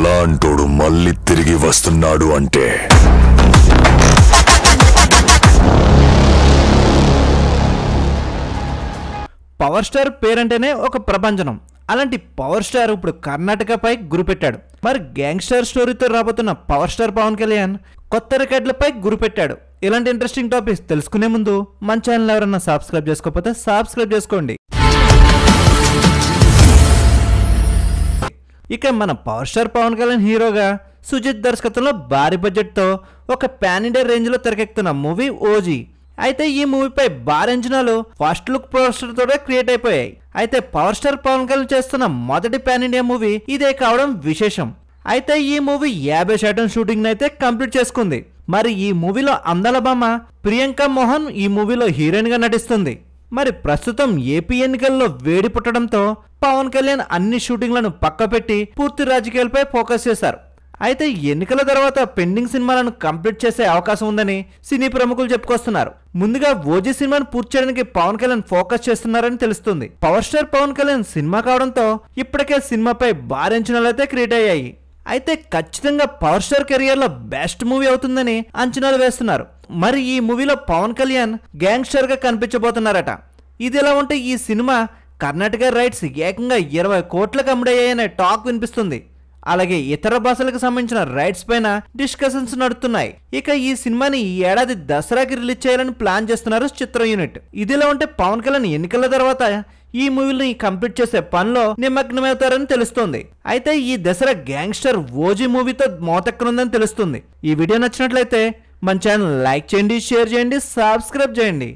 అలాంటోడు మళ్ళీ తిరిగి వస్తున్నాడు అంటే పవర్ స్టార్ పేరంటేనే ఒక ప్రపంచనం అలాంటి పవర్ స్టార్ ఇప్పుడు కర్ణాటకపై గురిపెట్టాడు మరి గ్యాంగ్స్టర్ స్టోరీతో రాబోతున్న పవర్ స్టార్ పవన్ కళ్యాణ్ కొత్త రికార్డులపై గురిపెట్టాడు ఇలాంటి ఇంట్రెస్టింగ్ టాపిక్స్ తెలుసుకునే ముందు మన ఛానల్ ఎవరన్నా సబ్స్క్రైబ్ చేసుకోకపోతే సబ్స్క్రైబ్ చేసుకోండి ఇక మన పవర్ స్టార్ పవన్ కళ్యాణ్ హీరోగా సుజిత్ దర్శకత్వంలో భారీ బడ్జెట్తో ఒక పాన్ ఇండియా రేంజ్లో తెరకెక్కుతున్న మూవీ ఓజీ అయితే ఈ మూవీపై భారీ అంచనాలు ఫస్ట్ లుక్ పోస్టర్తో క్రియేట్ అయిపోయాయి అయితే పవర్ స్టార్ పవన్ కళ్యాణ్ చేస్తున్న మొదటి పాన్ ఇండియా మూవీ ఇదే కావడం విశేషం అయితే ఈ మూవీ యాభై శాతం షూటింగ్ అయితే కంప్లీట్ చేసుకుంది మరి ఈ మూవీలో అందాల బామ్మ ప్రియాంక మోహన్ ఈ మూవీలో హీరోయిన్గా నటిస్తుంది మరి ప్రస్తుతం ఏపీ ఎన్నికల్లో వేడి పుట్టడంతో పవన్ కళ్యాణ్ అన్ని షూటింగ్లను పక్కపెట్టి పూర్తి రాజకీయాలపై ఫోకస్ చేశారు అయితే ఎన్నికల తర్వాత పెండింగ్ సినిమాలను కంప్లీట్ చేసే అవకాశం ఉందని సినీ ప్రముఖులు చెప్పుకొస్తున్నారు ముందుగా ఓజీ సినిమాను పూర్తి చేయడానికి పవన్ కళ్యాణ్ ఫోకస్ చేస్తున్నారని తెలుస్తుంది power star Pawan Kalyan cinema కావడంతో ఇప్పటికే సినిమాపై భారీ అంచనాలు అయితే క్రియేట్ అయ్యాయి అయితే ఖచ్చితంగా పవర్ స్టార్ కెరియర్లో బెస్ట్ మూవీ అవుతుందని అంచనాలు వేస్తున్నారు మరి ఈ మూవీలో పవన్ కళ్యాణ్ గా కనిపించబోతున్నారట ఇదిలా ఉంటే ఈ సినిమా కర్ణాటక రైట్స్ ఏకంగా ఇరవై కోట్లకు అమ్ముడయ్యాయనే టాక్ వినిపిస్తుంది అలాగే ఇతర భాషలకు సంబంధించిన రైట్స్ పైన డిస్కషన్స్ నడుస్తున్నాయి ఇక ఈ సినిమాని ఈ ఏడాది దసరాకి రిలీజ్ చేయాలని ప్లాన్ చేస్తున్నారు చిత్ర యూనిట్ ఇదిలా ఉంటే పవన్ కళ్యాణ్ ఎన్నికల తర్వాత ఈ మూవీని కంప్లీట్ చేసే పనిలో నిమగ్నమవుతారని తెలుస్తుంది అయితే ఈ దసరా గ్యాంగ్స్టర్ ఓజీ మూవీతో మోతెక్కనుందని తెలుస్తుంది ఈ వీడియో నచ్చినట్లయితే మన ఛానల్ లైక్ చేయండి షేర్ చేయండి సబ్స్క్రైబ్ చేయండి